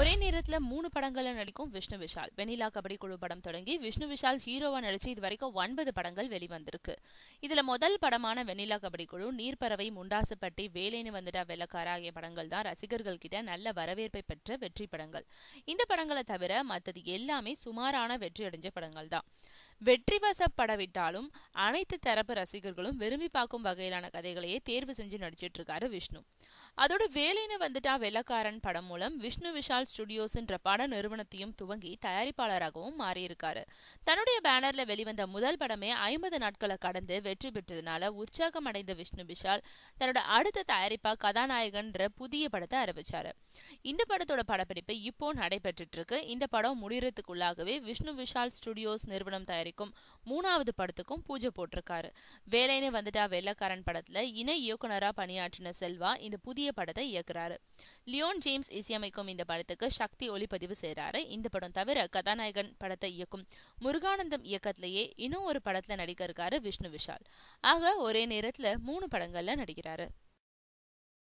ஒரே நேரத்தில் மூணு படங்களில் நடிக்கும் விஷ்ணு விஷால் வெனிலா கபடி குழு படம் தொடங்கி விஷ்ணு விஷால் ஹீரோவா நடிச்சு இது வரைக்கும் ஒன்பது படங்கள் வெளிவந்திருக்கு இதுல முதல் படமான வெனிலா கபடி குழு நீர்ப்பறவை முண்டாசுப்பட்டி வேலைன்னு வந்துட்டா வெள்ளக்கார ஆகிய படங்கள் தான் ரசிகர்கள் கிட்ட நல்ல வரவேற்பை பெற்ற வெற்றி படங்கள் இந்த படங்களை தவிர மற்றது எல்லாமே சுமாரான வெற்றி அடைஞ்ச படங்கள் தான் வெற்றி வசப்படவிட்டாலும் அனைத்து தரப்பு ரசிகர்களும் விரும்பி பார்க்கும் வகையிலான கதைகளையே தேர்வு செஞ்சு நடிச்சிட்டு இருக்காரு விஷ்ணு அதோட வேலைன்னு வந்துட்டா வெள்ளக்காரன் படம் மூலம் விஷ்ணு விஷால் ஸ்டுடியோஸ்ன்ற பட நிறுவனத்தையும் துவங்கி தயாரிப்பாளராகவும் மாறியிருக்காரு தன்னுடைய பேனர்ல வெளிவந்த முதல் படமே ஐம்பது நாட்களை கடந்து வெற்றி பெற்றதுனால உற்சாகம் அடைந்த விஷ்ணு விஷால் தன்னோட அடுத்த தயாரிப்பா கதாநாயகன்ற புதிய படத்தை அறிவிச்சாரு இந்த படத்தோட படப்பிடிப்பு இப்போ நடைபெற்றுட்டு இருக்கு இந்த படம் முடிகிறதுக்குள்ளாகவே விஷ்ணு விஷால் ஸ்டுடியோஸ் நிறுவனம் தயாரிக்கும் மூணாவது படத்துக்கும் பூஜை போட்டிருக்காரு வேலைன்னு வந்துட்டா வெள்ளக்காரன் படத்துல இணை இயக்குனரா பணியாற்றின செல்வா இந்த புதிய புதிய படத்தை இயக்குறாரு லியோன் ஜேம்ஸ் இசையமைக்கும் இந்த படத்துக்கு சக்தி ஒளிப்பதிவு செய்கிறாரு இந்த படம் தவிர கதாநாயகன் படத்தை இயக்கும் முருகானந்தம் இயக்கத்திலேயே இன்னும் ஒரு படத்தில் நடிக்க இருக்காரு விஷ்ணு விஷால் ஆக ஒரே நேரத்தில் மூணு படங்களில் நடிக்கிறாரு